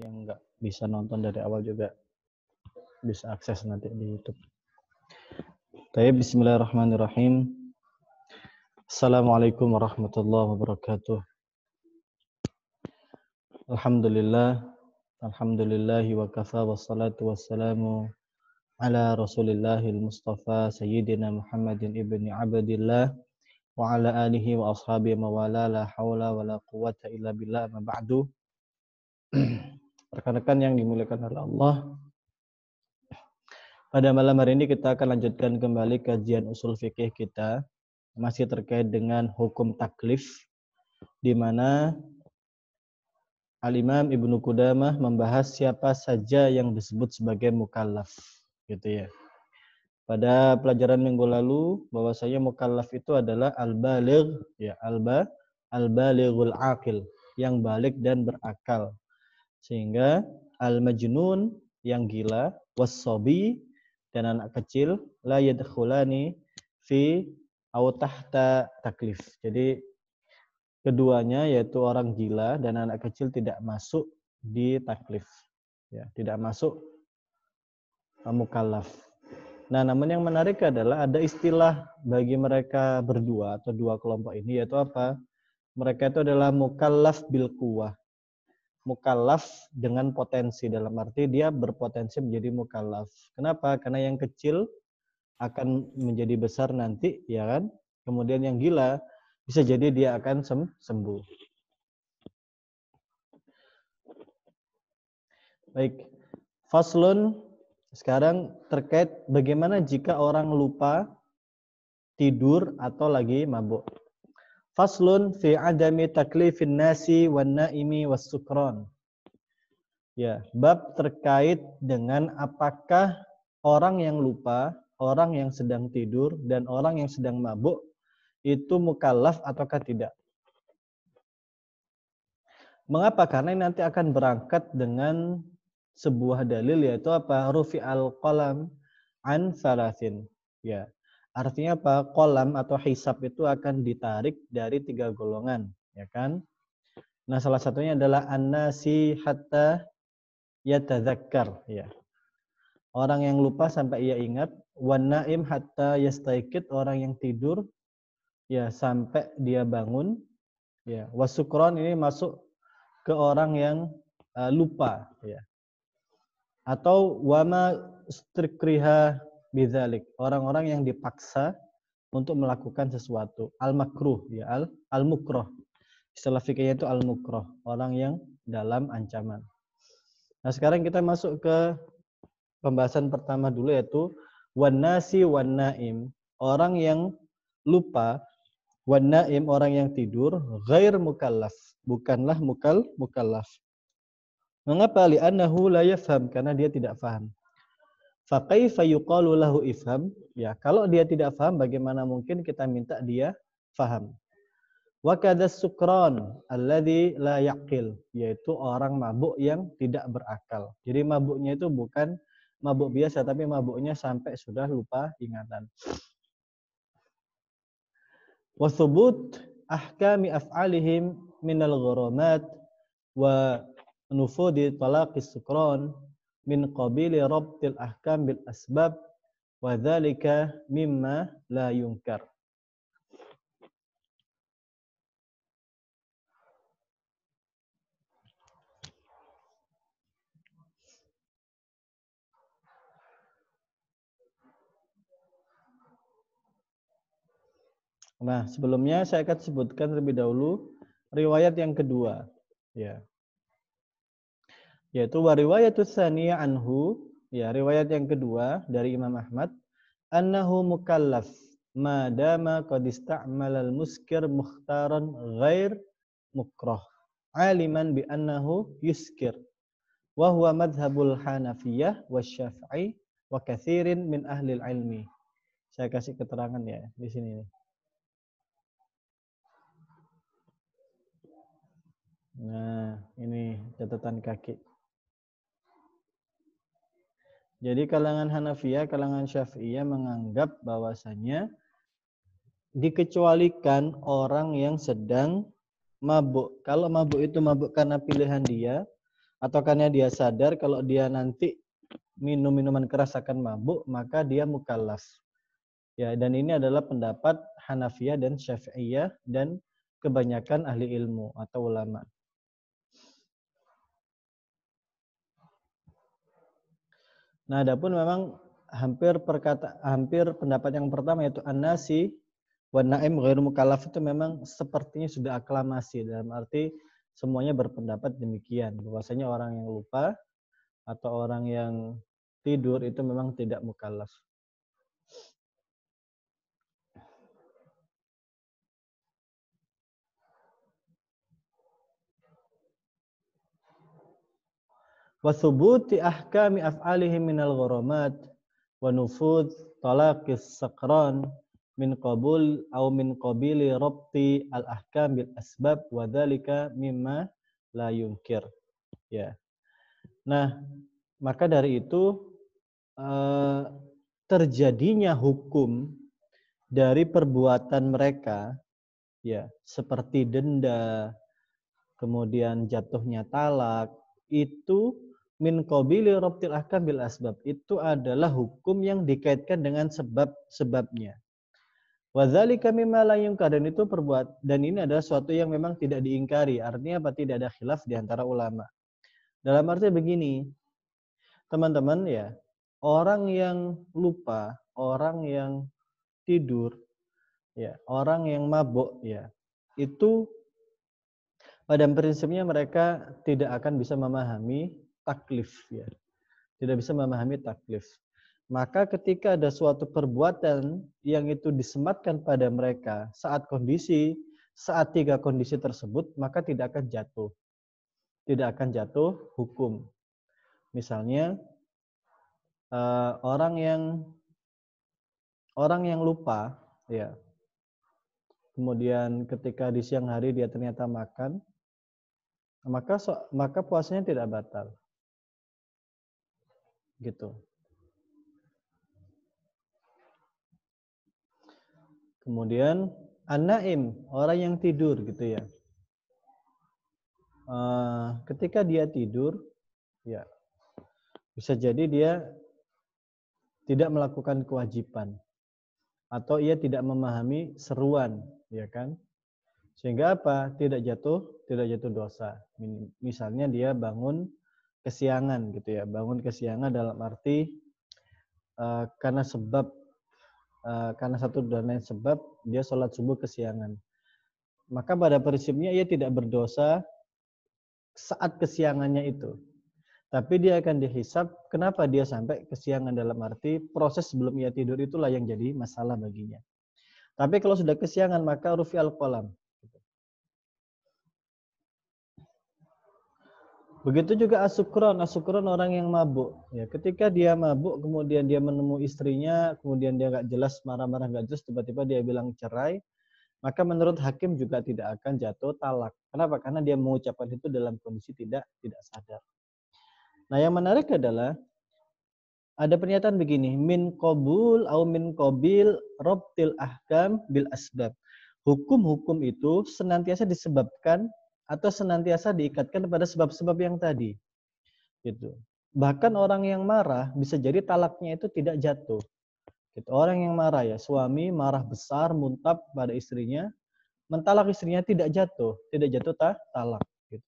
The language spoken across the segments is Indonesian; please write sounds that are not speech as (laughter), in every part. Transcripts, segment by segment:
yang nggak bisa nonton dari awal juga bisa akses nanti di YouTube. Tapi Bismillahirrahmanirrahim. Assalamualaikum warahmatullahi wabarakatuh. Alhamdulillah. Alhamdulillahi wa kafa wa salatu wassalamu ala rasulillahil mustafa sayyidina Muhammadin ibni abdillah wa ala alihi wa ashabihi mawala la hawla wa la quwata illa billah ma ba'du. (clears throat) rekan-rekan yang dimuliakan oleh Allah. Pada malam hari ini kita akan lanjutkan kembali kajian usul fikih kita masih terkait dengan hukum taklif di mana Al-Imam Ibnu Qudamah membahas siapa saja yang disebut sebagai mukallaf gitu ya. Pada pelajaran minggu lalu bahwasanya mukallaf itu adalah al-baligh ya alba al-balighul aqil yang balik dan berakal sehingga al-majnun yang gila, wasobi dan anak kecil la yadkhulani fi aw tahta taklif. Jadi keduanya yaitu orang gila dan anak kecil tidak masuk di taklif. Ya, tidak masuk mukallaf. Nah, namun yang menarik adalah ada istilah bagi mereka berdua atau dua kelompok ini yaitu apa? Mereka itu adalah mukallaf bil kuwah mukallaf dengan potensi dalam arti dia berpotensi menjadi mukallaf. Kenapa? Karena yang kecil akan menjadi besar nanti, ya kan? Kemudian yang gila bisa jadi dia akan sembuh. Baik. Faslun sekarang terkait bagaimana jika orang lupa tidur atau lagi mabuk. Faslun fi adami taklifin nasi wan naimi was sukron. Ya, bab terkait dengan apakah orang yang lupa, orang yang sedang tidur dan orang yang sedang mabuk itu mukallaf ataukah tidak. Mengapa? Karena ini nanti akan berangkat dengan sebuah dalil yaitu apa? Rufi al qalam an salasin. Ya. Artinya apa? Kolam atau hisap itu akan ditarik dari tiga golongan, ya kan? Nah, salah satunya adalah annasi hatta yatadzakkar, ya. Orang yang lupa sampai ia ingat, wan naim hatta yastaikit orang yang tidur ya sampai dia bangun, ya. Wasukron ini masuk ke orang yang uh, lupa, ya. Atau wama strikriha bidzalik, orang-orang yang dipaksa untuk melakukan sesuatu. Al makruh ya al al mukroh. Istilah fikihnya itu al mukroh, orang yang dalam ancaman. Nah, sekarang kita masuk ke pembahasan pertama dulu yaitu wanasi wanaim, orang yang lupa wanaim orang yang tidur ghair mukallaf, bukanlah mukal mukallaf. Mengapa li'annahu la yafham karena dia tidak faham. Fakaifa yuqalu ifham? Ya, kalau dia tidak faham bagaimana mungkin kita minta dia faham? Wa sukron alladhi la yaqil, yaitu orang mabuk yang tidak berakal. Jadi mabuknya itu bukan mabuk biasa tapi mabuknya sampai sudah lupa ingatan. Wa thubut ahkami af'alihim minal ghuramat wa nufudi talaqis sukron min qabili rabtil ahkam bil asbab wa dhalika mimma la yunkar. Nah, sebelumnya saya akan sebutkan terlebih dahulu riwayat yang kedua, ya yaitu wariwayatus saniyah anhu ya riwayat yang kedua dari Imam Ahmad annahu mukallaf madama qad al muskir mukhtaran ghair mukrah aliman bi annahu yuskir wa huwa madhhabul hanafiyah wa syafi'i wa katsirin min ahli ilmi saya kasih keterangan ya di sini nih. Nah, ini catatan kaki. Jadi kalangan Hanafiyah, kalangan Syafi'iyah menganggap bahwasannya dikecualikan orang yang sedang mabuk. Kalau mabuk itu mabuk karena pilihan dia atau karena dia sadar kalau dia nanti minum minuman keras akan mabuk, maka dia mukallaf. Ya, dan ini adalah pendapat Hanafiyah dan Syafi'iyah dan kebanyakan ahli ilmu atau ulama. Nah, adapun memang hampir perkata hampir pendapat yang pertama yaitu anasi wa naim ghairu mukallaf itu memang sepertinya sudah aklamasi dalam arti semuanya berpendapat demikian bahwasanya orang yang lupa atau orang yang tidur itu memang tidak mukallaf. wa thubuti ahkami مِنَ minal ghuramat wa nufud talaqis sakran min qabul au min qabili rabti al ahkam bil asbab wa mimma la ya nah maka dari itu eh, terjadinya hukum dari perbuatan mereka ya seperti denda kemudian jatuhnya talak itu min qabili rabtil ahkam bil asbab itu adalah hukum yang dikaitkan dengan sebab-sebabnya. Wa dzalika mimma la dan itu perbuat dan ini adalah suatu yang memang tidak diingkari, artinya apa tidak ada khilaf di antara ulama. Dalam arti begini, teman-teman ya, orang yang lupa, orang yang tidur, ya, orang yang mabuk ya, itu pada prinsipnya mereka tidak akan bisa memahami taklif ya. Tidak bisa memahami taklif. Maka ketika ada suatu perbuatan yang itu disematkan pada mereka saat kondisi, saat tiga kondisi tersebut, maka tidak akan jatuh. Tidak akan jatuh hukum. Misalnya eh, orang yang orang yang lupa, ya. Kemudian ketika di siang hari dia ternyata makan, maka maka puasanya tidak batal gitu. Kemudian anaim orang yang tidur gitu ya. Eh, ketika dia tidur, ya bisa jadi dia tidak melakukan kewajiban atau ia tidak memahami seruan, ya kan? Sehingga apa? Tidak jatuh, tidak jatuh dosa. Misalnya dia bangun kesiangan gitu ya bangun kesiangan dalam arti uh, karena sebab uh, karena satu dan lain sebab dia sholat subuh kesiangan maka pada prinsipnya ia tidak berdosa saat kesiangannya itu tapi dia akan dihisap kenapa dia sampai kesiangan dalam arti proses sebelum ia tidur itulah yang jadi masalah baginya tapi kalau sudah kesiangan maka rufi al kolam Begitu juga asukron, asukron orang yang mabuk. Ya, ketika dia mabuk, kemudian dia menemui istrinya, kemudian dia nggak jelas marah-marah nggak jelas, tiba-tiba dia bilang cerai, maka menurut hakim juga tidak akan jatuh talak. Kenapa? Karena dia mengucapkan itu dalam kondisi tidak tidak sadar. Nah, yang menarik adalah ada pernyataan begini, min qabul au min qabil robtil ahkam bil asbab. Hukum-hukum itu senantiasa disebabkan atau senantiasa diikatkan pada sebab-sebab yang tadi. Gitu. Bahkan orang yang marah bisa jadi talaknya itu tidak jatuh. Gitu. Orang yang marah ya, suami marah besar, muntap pada istrinya, mentalak istrinya tidak jatuh, tidak jatuh tak talak. Gitu.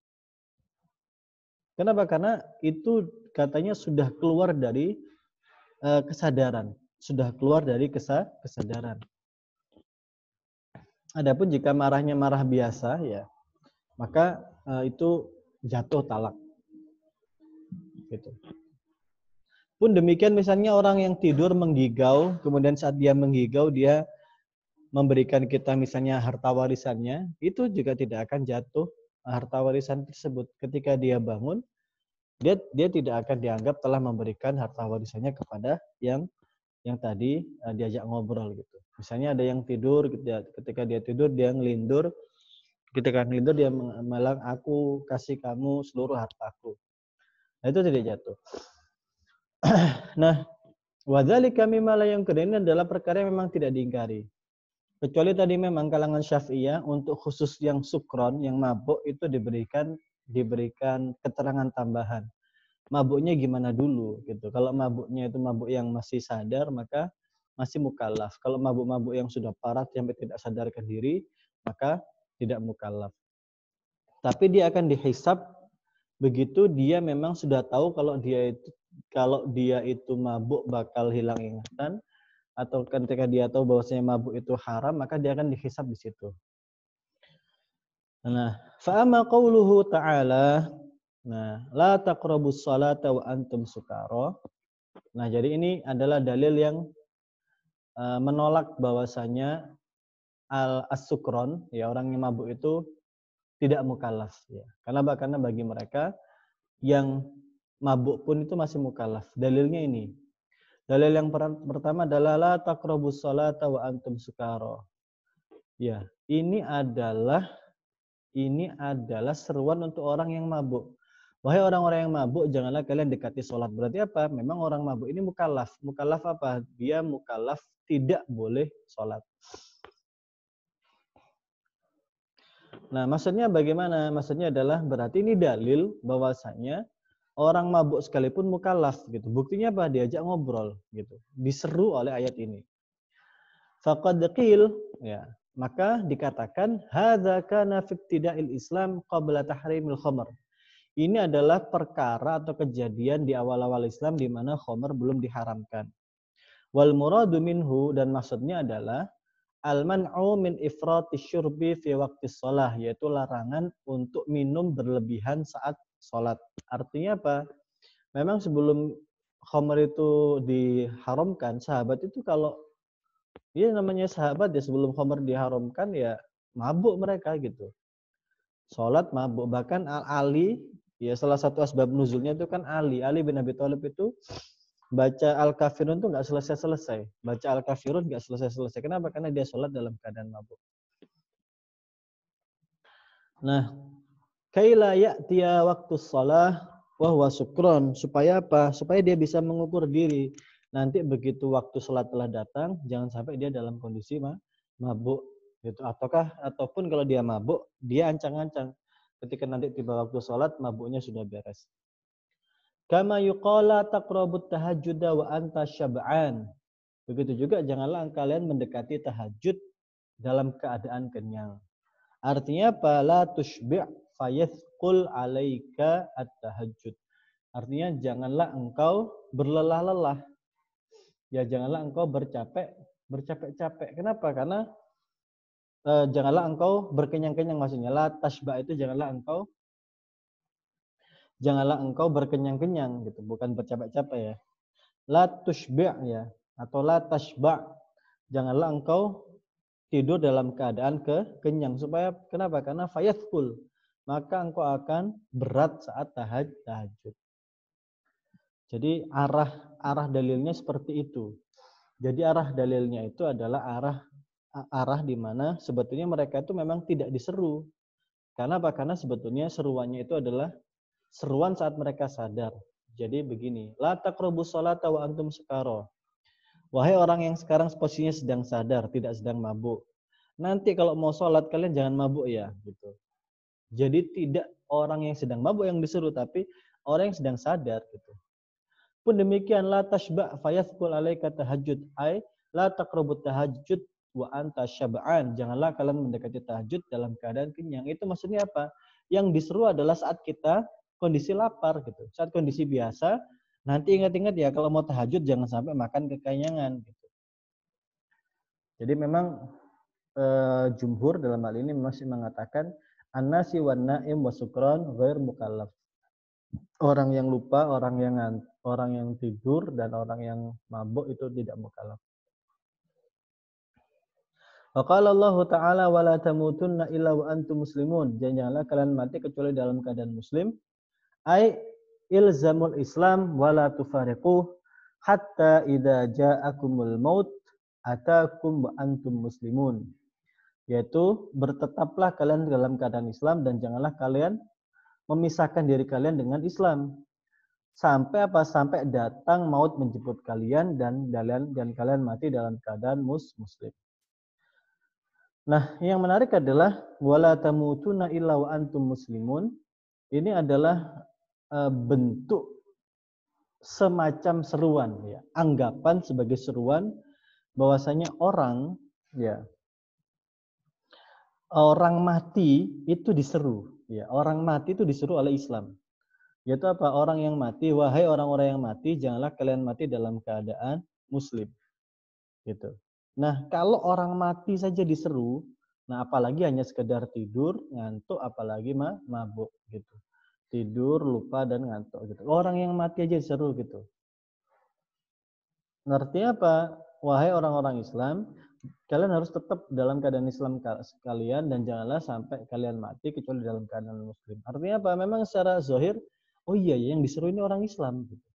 Kenapa? Karena itu katanya sudah keluar dari uh, kesadaran, sudah keluar dari kesa kesadaran. Adapun jika marahnya marah biasa ya, maka uh, itu jatuh talak. Gitu. Pun demikian misalnya orang yang tidur menggigau, kemudian saat dia menggigau dia memberikan kita misalnya harta warisannya, itu juga tidak akan jatuh eh, harta warisan tersebut. Ketika dia bangun, dia dia tidak akan dianggap telah memberikan harta warisannya kepada yang yang tadi eh, diajak ngobrol gitu. Misalnya ada yang tidur ketika dia tidur dia ngelindur Ketika ngelindur dia malang aku kasih kamu seluruh hartaku. Nah, itu tidak jatuh. (clears throat) nah, wadali kami malah yang kedua adalah perkara yang memang tidak diingkari. Kecuali tadi memang kalangan syafi'iyah untuk khusus yang sukron, yang mabuk itu diberikan diberikan keterangan tambahan. Mabuknya gimana dulu gitu. Kalau mabuknya itu mabuk yang masih sadar maka masih mukallaf. Kalau mabuk-mabuk yang sudah parah sampai tidak sadarkan diri, maka tidak mukallaf. Tapi dia akan dihisap begitu dia memang sudah tahu kalau dia itu kalau dia itu mabuk bakal hilang ingatan atau ketika dia tahu bahwasanya mabuk itu haram maka dia akan dihisap di situ. Nah, fa'ama qauluhu ta'ala Nah, la taqrabus salata wa antum sukara. Nah, jadi ini adalah dalil yang eh, menolak bahwasanya al asukron ya orang yang mabuk itu tidak mukallaf ya. Karena bahkan bagi mereka yang mabuk pun itu masih mukallaf. Dalilnya ini. Dalil yang pertama adalah la taqrabus salata wa antum sukara. Ya, ini adalah ini adalah seruan untuk orang yang mabuk. Wahai orang-orang yang mabuk, janganlah kalian dekati sholat. Berarti apa? Memang orang mabuk ini mukallaf. Mukallaf apa? Dia mukallaf tidak boleh sholat. Nah, maksudnya bagaimana? Maksudnya adalah berarti ini dalil bahwasanya orang mabuk sekalipun mukallaf gitu. Buktinya apa? Diajak ngobrol gitu. Diseru oleh ayat ini. Faqad qil ya, maka dikatakan hadza kana fiktida'il Islam qabla tahrimil khamr. Ini adalah perkara atau kejadian di awal-awal Islam di mana khamr belum diharamkan. Wal muradu minhu dan maksudnya adalah Al-man'u min ifrati syurbi fi waqti sholah, yaitu larangan untuk minum berlebihan saat sholat. Artinya apa? Memang sebelum khomer itu diharamkan, sahabat itu kalau dia ya namanya sahabat ya sebelum khomer diharamkan ya mabuk mereka gitu. Sholat mabuk. Bahkan al Ali, ya salah satu asbab nuzulnya itu kan Ali. Ali bin Abi Thalib itu baca Al-Kafirun tuh nggak selesai-selesai. Baca Al-Kafirun nggak selesai-selesai. Kenapa? Karena dia sholat dalam keadaan mabuk. Nah, kaila tiap waktu sholat wah sukron. Supaya apa? Supaya dia bisa mengukur diri. Nanti begitu waktu sholat telah datang, jangan sampai dia dalam kondisi ma mabuk. Gitu. Ataukah, ataupun kalau dia mabuk, dia ancang-ancang. Ketika nanti tiba waktu sholat, mabuknya sudah beres. Kama yuqala taqrabut tahajjuda wa anta syab'an. Begitu juga janganlah kalian mendekati tahajud dalam keadaan kenyang. Artinya apa? La tushbi' fayathqul 'alaika at-tahajjud. Artinya janganlah engkau berlelah-lelah. Ya janganlah engkau bercapek, bercapek-capek. Kenapa? Karena e, janganlah engkau berkenyang-kenyang maksudnya. La tashba' itu janganlah engkau janganlah engkau berkenyang-kenyang gitu, bukan bercapek-capek ya. La tushbi' ya atau la tashba'. Janganlah engkau tidur dalam keadaan kekenyang supaya kenapa? Karena full, Maka engkau akan berat saat tahajud. Jadi arah arah dalilnya seperti itu. Jadi arah dalilnya itu adalah arah arah di mana sebetulnya mereka itu memang tidak diseru. Karena apa? Karena sebetulnya seruannya itu adalah seruan saat mereka sadar. Jadi begini, la taqrabu sholata wa antum sukara. Wahai orang yang sekarang posisinya sedang sadar, tidak sedang mabuk. Nanti kalau mau sholat kalian jangan mabuk ya, gitu. Jadi tidak orang yang sedang mabuk yang disuruh, tapi orang yang sedang sadar, gitu. Pun demikian la tashba' fayathqul alaika tahajjud ay la taqrabu tahajjud wa anta syab'an. Janganlah kalian mendekati tahajud dalam keadaan kenyang. Itu maksudnya apa? Yang diseru adalah saat kita kondisi lapar gitu. Saat kondisi biasa, nanti ingat-ingat ya kalau mau tahajud jangan sampai makan kekenyangan gitu. Jadi memang e, jumhur dalam hal ini masih mengatakan anasi wana naim wasukron ghair mukallaf. Orang yang lupa, orang yang orang yang tidur dan orang yang mabuk itu tidak mukallaf. Waqala Allah Ta'ala wala tamutunna illa wa antum muslimun. Janganlah kalian mati kecuali dalam keadaan muslim ay ilzamul Islam wala tufariquh hatta idza ja'akumul maut atakum wa antum muslimun. Yaitu bertetaplah kalian dalam keadaan Islam dan janganlah kalian memisahkan diri kalian dengan Islam sampai apa sampai datang maut menjemput kalian dan kalian dan kalian mati dalam keadaan mus muslim. Nah, yang menarik adalah wala tamutuna illa wa antum muslimun. Ini adalah Eh, bentuk semacam seruan ya anggapan sebagai seruan bahwasanya orang ya orang mati itu diseru ya orang mati itu diseru oleh Islam yaitu apa orang yang mati wahai orang-orang yang mati janganlah kalian mati dalam keadaan muslim gitu nah kalau orang mati saja diseru nah apalagi hanya sekedar tidur ngantuk apalagi mah mabuk gitu tidur lupa dan ngantuk gitu orang yang mati aja seru gitu ngerti apa wahai orang-orang Islam kalian harus tetap dalam keadaan Islam kalian dan janganlah sampai kalian mati kecuali dalam keadaan muslim artinya apa memang secara zohir oh iya yang diseru ini orang Islam gitu.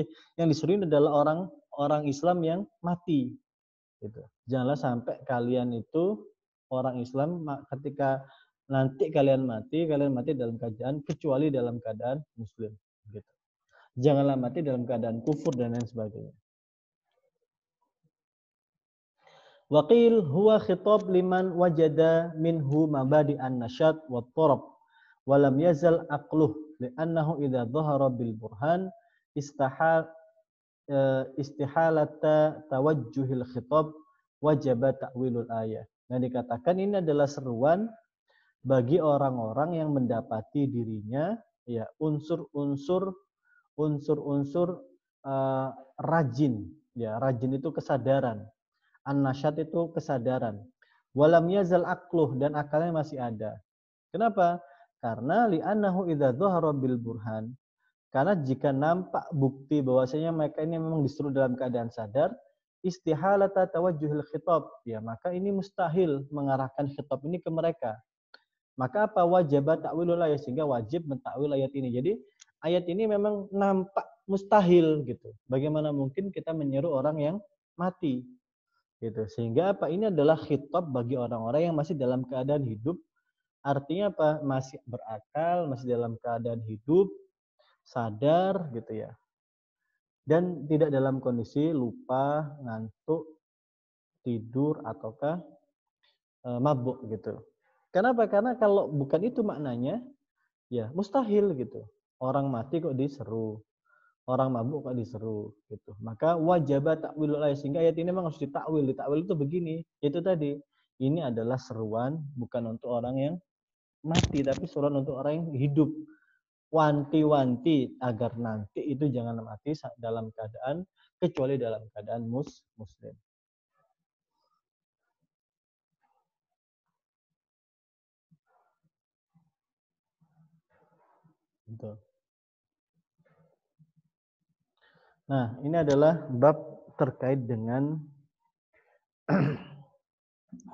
eh yang diseru ini adalah orang orang Islam yang mati gitu janganlah sampai kalian itu orang Islam ketika nanti kalian mati, kalian mati dalam keadaan kecuali dalam keadaan muslim. Gitu. Janganlah mati dalam keadaan kufur dan lain sebagainya. wakil huwa khitab liman wajada minhu mabadi an nashat wa torab walam lam yazal aqluh li'annahu idha dhahara bil burhan istahal e, istihalata tawajjuhil khitab wajaba ta'wilul ayah. Nah dikatakan ini adalah seruan bagi orang-orang yang mendapati dirinya ya unsur-unsur unsur-unsur uh, rajin ya rajin itu kesadaran an itu kesadaran walam yazal akluh dan akalnya masih ada kenapa karena li'annahu idza dhahara bil burhan karena jika nampak bukti bahwasanya mereka ini memang disuruh dalam keadaan sadar istihalata tawajjuhil khitab ya maka ini mustahil mengarahkan khitab ini ke mereka maka apa wajib takwil ayat sehingga wajib mentakwil ayat ini. Jadi ayat ini memang nampak mustahil gitu. Bagaimana mungkin kita menyeru orang yang mati? Gitu. Sehingga apa ini adalah khitab bagi orang-orang yang masih dalam keadaan hidup. Artinya apa? Masih berakal, masih dalam keadaan hidup, sadar gitu ya. Dan tidak dalam kondisi lupa, ngantuk, tidur ataukah e, mabuk gitu. Kenapa? Karena kalau bukan itu maknanya, ya mustahil gitu. Orang mati kok diseru, orang mabuk kok diseru gitu. Maka wajah takwil lain sehingga ayat ini memang harus ditakwil. Ditakwil itu begini, itu tadi ini adalah seruan bukan untuk orang yang mati tapi seruan untuk orang yang hidup. Wanti-wanti agar nanti itu jangan mati dalam keadaan kecuali dalam keadaan mus muslim. Betul. Nah, ini adalah bab terkait dengan (clears throat)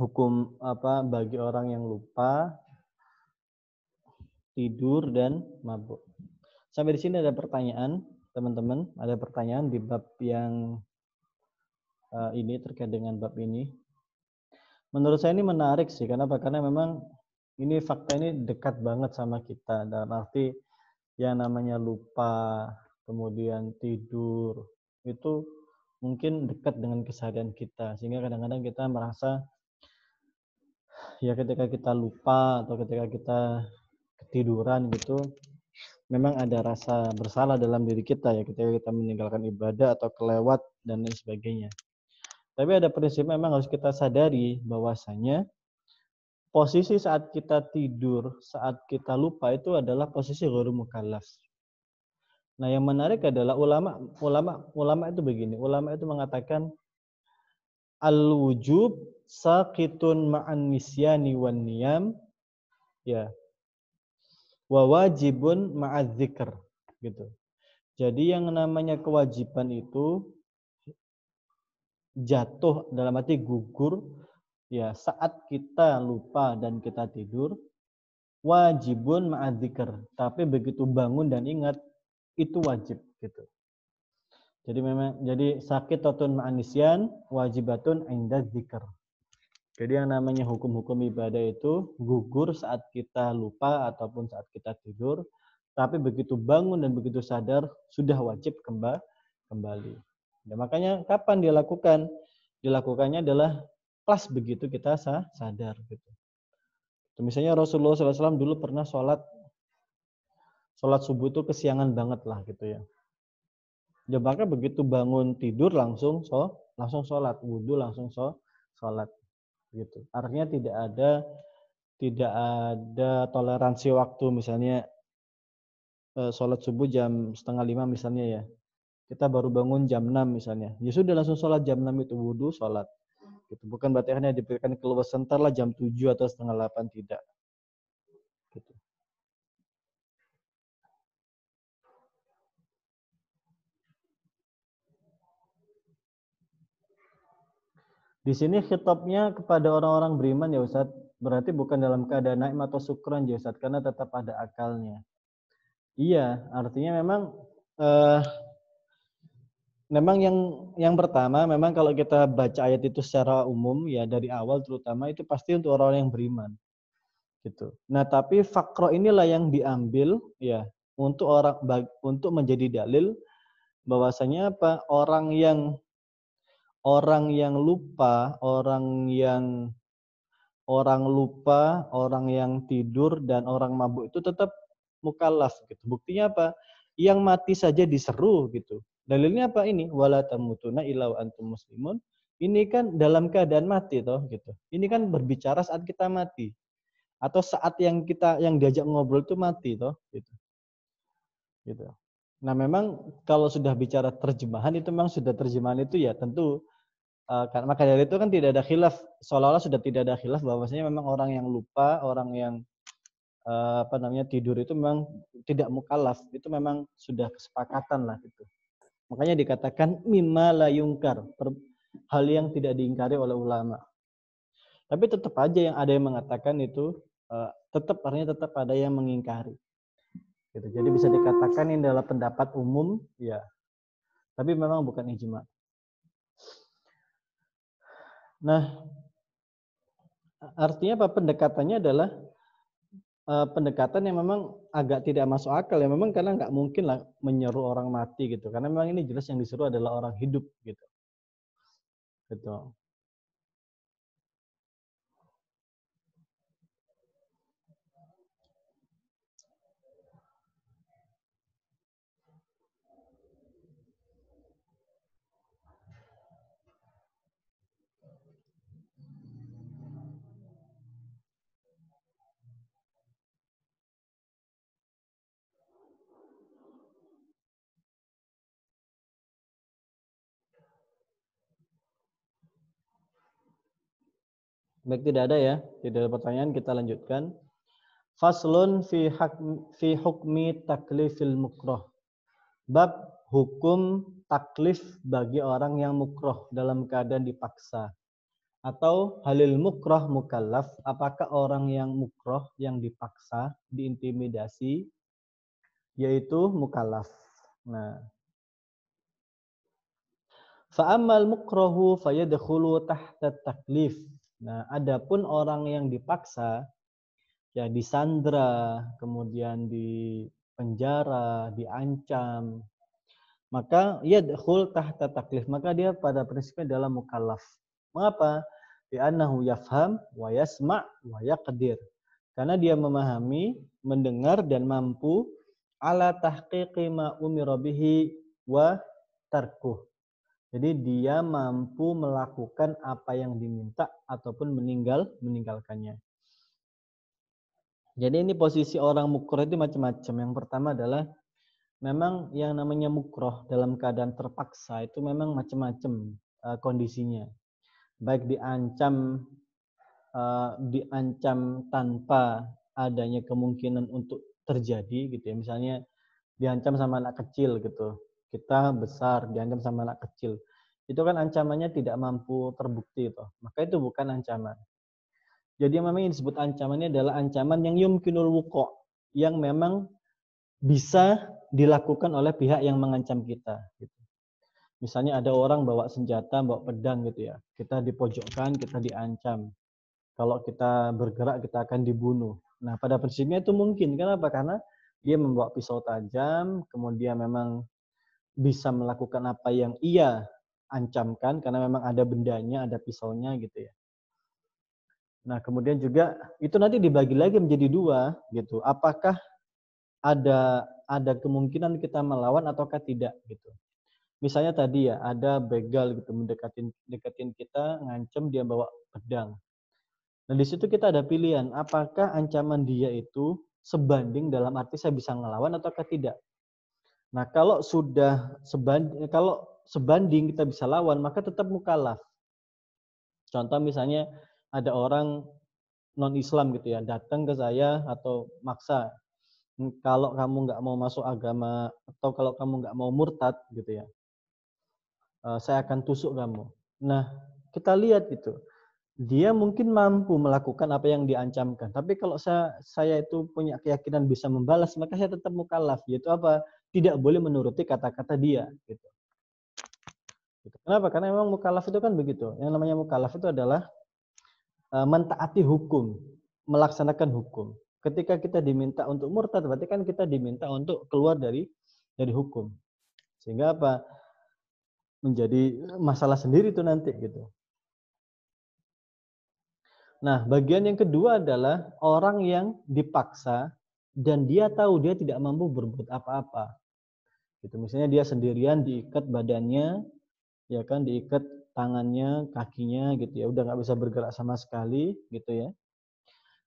hukum apa bagi orang yang lupa tidur dan mabuk. Sampai di sini ada pertanyaan, teman-teman. Ada pertanyaan di bab yang eh, ini terkait dengan bab ini. Menurut saya ini menarik sih, karena Karena memang ini fakta ini dekat banget sama kita dalam arti yang namanya lupa, kemudian tidur, itu mungkin dekat dengan keseharian kita. Sehingga kadang-kadang kita merasa ya ketika kita lupa atau ketika kita ketiduran gitu, memang ada rasa bersalah dalam diri kita ya ketika kita meninggalkan ibadah atau kelewat dan lain sebagainya. Tapi ada prinsip memang harus kita sadari bahwasanya posisi saat kita tidur, saat kita lupa itu adalah posisi ghairu mukallaf. Nah, yang menarik adalah ulama ulama ulama itu begini. Ulama itu mengatakan al-wujub saqitun ma'an nisyani wan niyam ya wa wajibun ma'az gitu. Jadi yang namanya kewajiban itu jatuh dalam arti gugur ya saat kita lupa dan kita tidur wajibun ma'adzikr tapi begitu bangun dan ingat itu wajib gitu jadi memang jadi sakit totun ma'anisian wajibatun inda jadi yang namanya hukum-hukum ibadah itu gugur saat kita lupa ataupun saat kita tidur tapi begitu bangun dan begitu sadar sudah wajib kembali kembali. Nah, makanya kapan dilakukan? Dilakukannya adalah plus begitu kita sah, sadar gitu. Misalnya Rasulullah SAW dulu pernah sholat sholat subuh itu kesiangan banget lah gitu ya. Ya maka begitu bangun tidur langsung so, langsung sholat, wudhu langsung so, sholat gitu. Artinya tidak ada tidak ada toleransi waktu misalnya eh, sholat subuh jam setengah lima misalnya ya. Kita baru bangun jam 6 misalnya. Ya sudah langsung sholat jam 6 itu wudhu, sholat. Gitu. Bukan berarti hanya diberikan keluar sebentar lah jam 7 atau setengah 8, tidak. Gitu. Di sini khitabnya kepada orang-orang beriman ya Ustaz, berarti bukan dalam keadaan naik atau sukran ya Ustaz, karena tetap ada akalnya. Iya, artinya memang eh, Memang yang yang pertama, memang kalau kita baca ayat itu secara umum ya dari awal terutama itu pasti untuk orang -orang yang beriman, gitu. Nah tapi fakro inilah yang diambil ya untuk orang untuk menjadi dalil bahwasanya apa orang yang orang yang lupa, orang yang orang lupa, orang yang tidur dan orang mabuk itu tetap mukallaf gitu. Buktinya apa? Yang mati saja diseru gitu Dalilnya apa ini? Wala tamutuna illa antum muslimun. Ini kan dalam keadaan mati toh gitu. Ini kan berbicara saat kita mati. Atau saat yang kita yang diajak ngobrol itu mati toh gitu. Gitu. Nah, memang kalau sudah bicara terjemahan itu memang sudah terjemahan itu ya tentu uh, maka dari itu kan tidak ada khilaf seolah-olah sudah tidak ada khilaf bahwasanya memang orang yang lupa, orang yang uh, apa namanya tidur itu memang tidak mukallaf, itu memang sudah kesepakatan lah gitu. Makanya dikatakan mimma la yungkar, hal yang tidak diingkari oleh ulama. Tapi tetap aja yang ada yang mengatakan itu eh, tetap artinya tetap ada yang mengingkari. Gitu. Jadi bisa dikatakan ini adalah pendapat umum, ya. Tapi memang bukan ijma. Nah, artinya apa pendekatannya adalah uh, pendekatan yang memang agak tidak masuk akal ya memang karena nggak mungkin lah menyeru orang mati gitu karena memang ini jelas yang diseru adalah orang hidup gitu gitu Baik, tidak ada ya. Tidak ada pertanyaan, kita lanjutkan. Faslun fi, hak, fi hukmi taklifil mukroh. Bab hukum taklif bagi orang yang mukroh dalam keadaan dipaksa. Atau halil mukroh mukallaf, apakah orang yang mukroh yang dipaksa, diintimidasi, yaitu mukallaf. Nah, Fa'amal mukrohu fayadkhulu tahta taklif Nah, adapun orang yang dipaksa ya disandra, kemudian di penjara, diancam, maka ia ya dhul tahta taklif, maka dia pada prinsipnya dalam mukallaf. Mengapa? Li'annahu yafham wa yasma' wa yaqdir. Karena dia memahami, mendengar dan mampu ala tahqiqi ma umira bihi wa tarkuh jadi dia mampu melakukan apa yang diminta ataupun meninggal meninggalkannya. Jadi ini posisi orang mukroh itu macam-macam. Yang pertama adalah memang yang namanya mukroh dalam keadaan terpaksa itu memang macam-macam eh, kondisinya. Baik diancam eh, diancam tanpa adanya kemungkinan untuk terjadi gitu ya. Misalnya diancam sama anak kecil gitu kita besar diancam sama anak kecil itu kan ancamannya tidak mampu terbukti itu maka itu bukan ancaman jadi yang memang yang disebut ancamannya adalah ancaman yang yumkinul wuko yang memang bisa dilakukan oleh pihak yang mengancam kita gitu. misalnya ada orang bawa senjata bawa pedang gitu ya kita dipojokkan kita diancam kalau kita bergerak kita akan dibunuh nah pada prinsipnya itu mungkin kenapa karena dia membawa pisau tajam kemudian memang bisa melakukan apa yang ia ancamkan karena memang ada bendanya, ada pisaunya gitu ya. Nah, kemudian juga itu nanti dibagi lagi menjadi dua gitu. Apakah ada ada kemungkinan kita melawan ataukah tidak gitu. Misalnya tadi ya ada begal gitu mendekatin deketin kita, ngancem dia bawa pedang. Nah, di situ kita ada pilihan apakah ancaman dia itu sebanding dalam arti saya bisa ngelawan ataukah tidak. Nah, kalau sudah sebanding, kalau sebanding kita bisa lawan, maka tetap mukalaf. Contoh misalnya ada orang non-Islam gitu ya, datang ke saya atau maksa, hmm, kalau kamu nggak mau masuk agama atau kalau kamu nggak mau murtad gitu ya, eh, saya akan tusuk kamu. Nah, kita lihat gitu. Dia mungkin mampu melakukan apa yang diancamkan. Tapi kalau saya, saya itu punya keyakinan bisa membalas, maka saya tetap mukalaf. Yaitu apa? tidak boleh menuruti kata-kata dia gitu. gitu. Kenapa? Karena memang mukalaf itu kan begitu. Yang namanya mukalaf itu adalah e, mentaati hukum, melaksanakan hukum. Ketika kita diminta untuk murtad, berarti kan kita diminta untuk keluar dari dari hukum. Sehingga apa? Menjadi masalah sendiri itu nanti gitu. Nah, bagian yang kedua adalah orang yang dipaksa dan dia tahu dia tidak mampu berbuat apa-apa. Gitu. Misalnya dia sendirian diikat badannya, ya kan diikat tangannya, kakinya gitu ya, udah nggak bisa bergerak sama sekali gitu ya.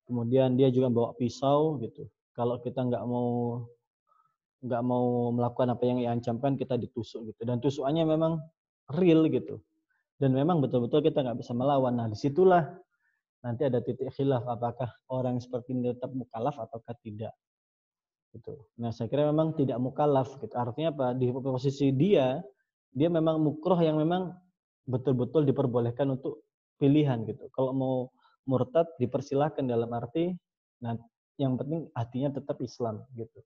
Kemudian dia juga bawa pisau gitu. Kalau kita nggak mau nggak mau melakukan apa yang diancamkan kita ditusuk gitu. Dan tusukannya memang real gitu. Dan memang betul-betul kita nggak bisa melawan. Nah disitulah nanti ada titik khilaf apakah orang seperti ini tetap mukalaf ataukah tidak gitu. Nah saya kira memang tidak mukalaf gitu. Artinya apa? Di posisi dia dia memang mukroh yang memang betul-betul diperbolehkan untuk pilihan gitu. Kalau mau murtad dipersilahkan dalam arti nah yang penting hatinya tetap Islam gitu.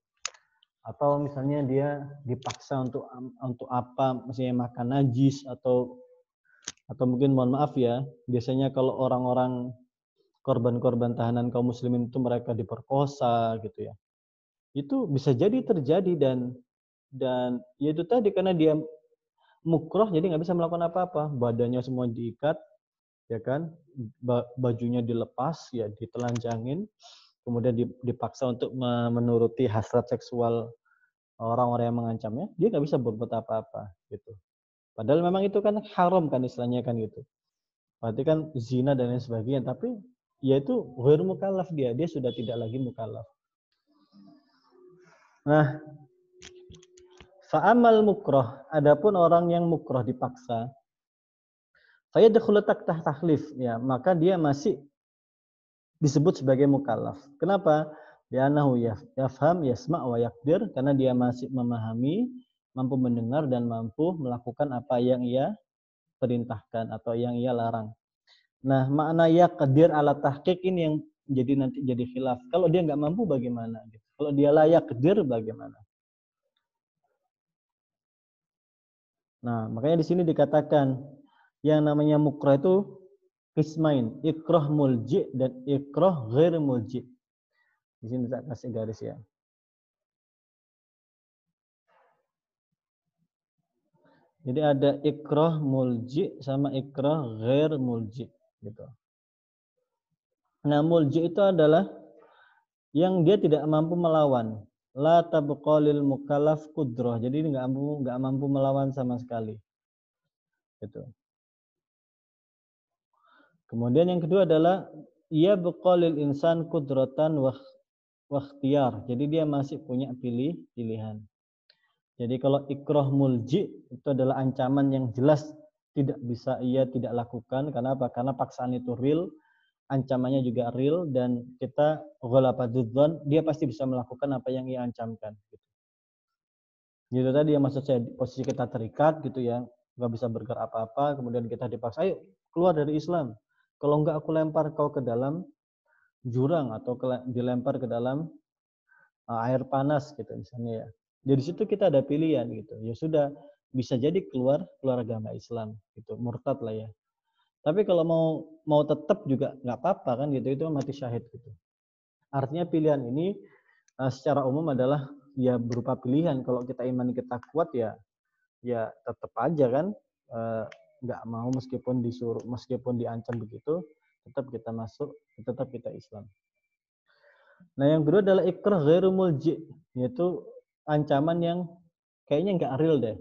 Atau misalnya dia dipaksa untuk untuk apa misalnya makan najis atau atau mungkin mohon maaf ya, biasanya kalau orang-orang korban-korban tahanan kaum muslimin itu mereka diperkosa gitu ya itu bisa jadi terjadi dan dan ya itu tadi karena dia mukroh jadi nggak bisa melakukan apa-apa badannya semua diikat ya kan bajunya dilepas ya ditelanjangin kemudian dipaksa untuk menuruti hasrat seksual orang-orang yang mengancamnya dia nggak bisa berbuat apa-apa gitu padahal memang itu kan haram kan istilahnya kan gitu berarti kan zina dan lain sebagainya tapi yaitu ghairu mukallaf dia, dia sudah tidak lagi mukallaf. Nah, fa'amal mukroh, adapun orang yang mukroh dipaksa, saya tak tah ya, maka dia masih disebut sebagai mukallaf. Kenapa? dia Li'annahu yafham yasma' wa yakdir, karena dia masih memahami, mampu mendengar dan mampu melakukan apa yang ia perintahkan atau yang ia larang. Nah, makna kadir ala tahqiq ini yang jadi nanti jadi khilaf. Kalau dia nggak mampu bagaimana? Kalau dia layak kadir bagaimana? Nah, makanya di sini dikatakan yang namanya mukra itu kismain, ikrah mulji dan ikrah ghair mulji. Di sini saya kasih garis ya. Jadi ada ikrah mulji sama ikrah ghair mulji gitu. Nah, mulji itu adalah yang dia tidak mampu melawan. La tabqalil mukallaf kudroh. Jadi nggak mampu nggak mampu melawan sama sekali. Gitu. Kemudian yang kedua adalah ia ya bekolil insan kudrotan waktiar. Jadi dia masih punya pilih pilihan. Jadi kalau ikroh mulji itu adalah ancaman yang jelas tidak bisa ia tidak lakukan karena apa? Karena paksaan itu real, ancamannya juga real dan kita ghalapadzudzon, dia pasti bisa melakukan apa yang ia ancamkan gitu. Itu tadi yang maksud saya posisi kita terikat gitu ya, nggak bisa bergerak apa-apa, kemudian kita dipaksa, ayo keluar dari Islam. Kalau enggak aku lempar kau ke dalam jurang atau dilempar ke dalam eh, air panas gitu misalnya ya. Jadi situ kita ada pilihan gitu. Ya sudah, bisa jadi keluar keluar agama Islam gitu murtad lah ya tapi kalau mau mau tetap juga nggak apa-apa kan gitu itu mati syahid gitu artinya pilihan ini uh, secara umum adalah ya berupa pilihan kalau kita iman kita kuat ya ya tetap aja kan eh, nggak uh, mau meskipun disuruh meskipun diancam begitu tetap kita masuk tetap kita Islam nah yang kedua adalah ikrah ghairu mulji yaitu ancaman yang kayaknya nggak real deh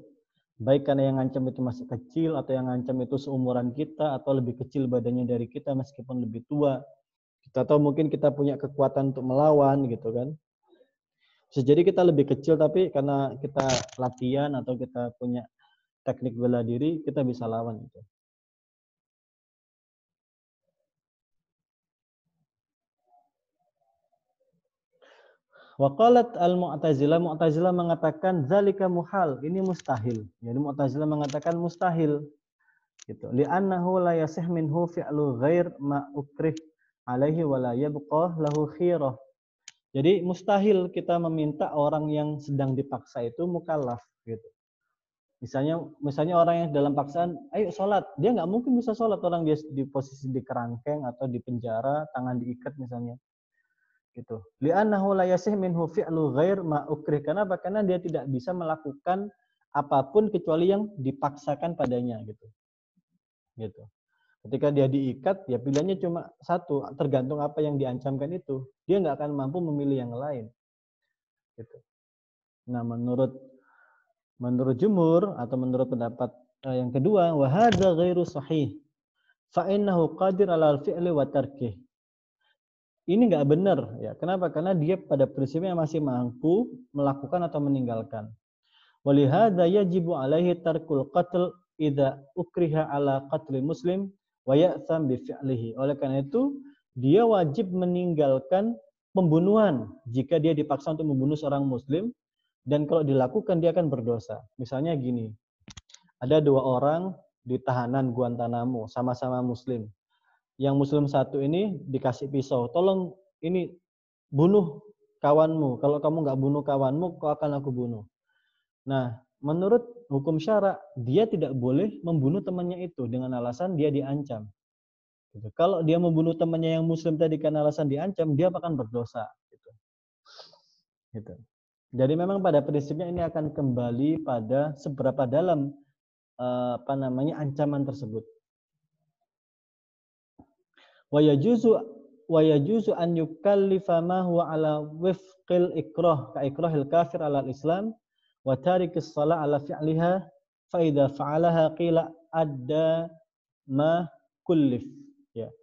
baik karena yang ngancam itu masih kecil atau yang ngancam itu seumuran kita atau lebih kecil badannya dari kita meskipun lebih tua kita tahu mungkin kita punya kekuatan untuk melawan gitu kan bisa jadi kita lebih kecil tapi karena kita latihan atau kita punya teknik bela diri kita bisa lawan gitu Waqalat al-Mu'tazilah, Mu'tazilah mengatakan zalika muhal, ini mustahil. Jadi Mu'tazilah mengatakan mustahil. Gitu. Li'annahu la yasih minhu fi'lu ghair ma alaihi wa la lahu khirah. Jadi mustahil kita meminta orang yang sedang dipaksa itu mukallaf gitu. Misalnya misalnya orang yang dalam paksaan, ayo sholat. Dia nggak mungkin bisa sholat orang dia di posisi di kerangkeng atau di penjara, tangan diikat misalnya gitu. Li'annahu la yasih minhu fi'lu ghair ma ukrih. Kenapa? Karena dia tidak bisa melakukan apapun kecuali yang dipaksakan padanya gitu. Gitu. Ketika dia diikat, ya pilihannya cuma satu, tergantung apa yang diancamkan itu. Dia nggak akan mampu memilih yang lain. Gitu. Nah, menurut menurut jumhur atau menurut pendapat eh, yang kedua, hadza ghairu sahih. fa innahu qadir ala al-fi'li wa tarkih ini nggak benar ya. Kenapa? Karena dia pada prinsipnya masih mampu melakukan atau meninggalkan. Walihada yajibu alaihi tarkul qatl idza ukriha ala qatli muslim wa ya'tham bi fi'lihi. Oleh karena itu, dia wajib meninggalkan pembunuhan jika dia dipaksa untuk membunuh seorang muslim dan kalau dilakukan dia akan berdosa. Misalnya gini. Ada dua orang di tahanan Guantanamo, sama-sama muslim yang muslim satu ini dikasih pisau. Tolong ini bunuh kawanmu. Kalau kamu nggak bunuh kawanmu, kau akan aku bunuh. Nah, menurut hukum syara, dia tidak boleh membunuh temannya itu dengan alasan dia diancam. Gitu. Kalau dia membunuh temannya yang muslim tadi karena alasan diancam, dia akan berdosa. Gitu. gitu. Jadi memang pada prinsipnya ini akan kembali pada seberapa dalam eh, apa namanya ancaman tersebut. Wa yajuzu wa yajuzu an yukallifa ma huwa ala wifqil ikrah ka ikrahil kafir ala islam wa tarikis salat ala fi'liha fa idza fa'alaha qila adda ma kullif ya.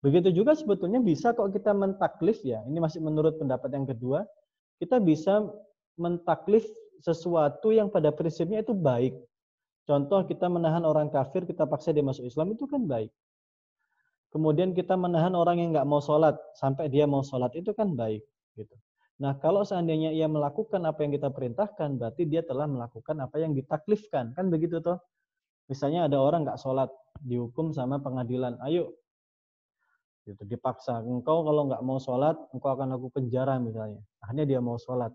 Begitu juga sebetulnya bisa kok kita mentaklif ya. Ini masih menurut pendapat yang kedua, kita bisa mentaklif sesuatu yang pada prinsipnya itu baik. Contoh kita menahan orang kafir, kita paksa dia masuk Islam itu kan baik kemudian kita menahan orang yang nggak mau sholat sampai dia mau sholat itu kan baik gitu. Nah kalau seandainya ia melakukan apa yang kita perintahkan berarti dia telah melakukan apa yang ditaklifkan kan begitu toh. Misalnya ada orang nggak sholat dihukum sama pengadilan, ayo gitu dipaksa engkau kalau nggak mau sholat engkau akan aku penjara misalnya akhirnya dia mau sholat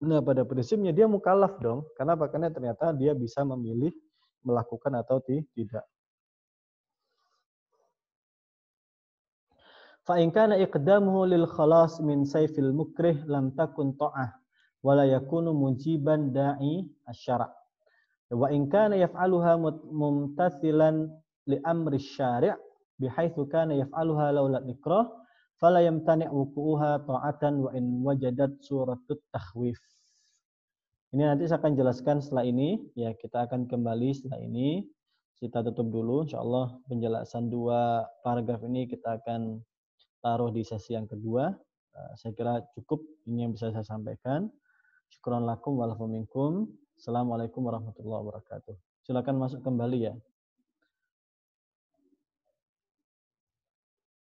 nah pada prinsipnya dia mukalaf dong karena karena ternyata dia bisa memilih melakukan atau tidak Fa in kana iqdamuhu lil khalas min sayfil mukrih lam takun ta'ah wa yakunu mujiban da'i asy-syara'. Wa in kana yaf'aluha mumtathilan li amri syari' bihaitsu kana yaf'aluha laula ikrah fala yamtani' wuku'uha ta'atan wa in wajadat suratut takhwif. Ini nanti saya akan jelaskan setelah ini ya kita akan kembali setelah ini kita tutup dulu insyaallah penjelasan dua paragraf ini kita akan taruh di sesi yang kedua. Eh, saya kira cukup ini yang bisa saya sampaikan. Syukuran lakum walafuminkum. Assalamualaikum warahmatullahi wabarakatuh. Silakan masuk kembali ya.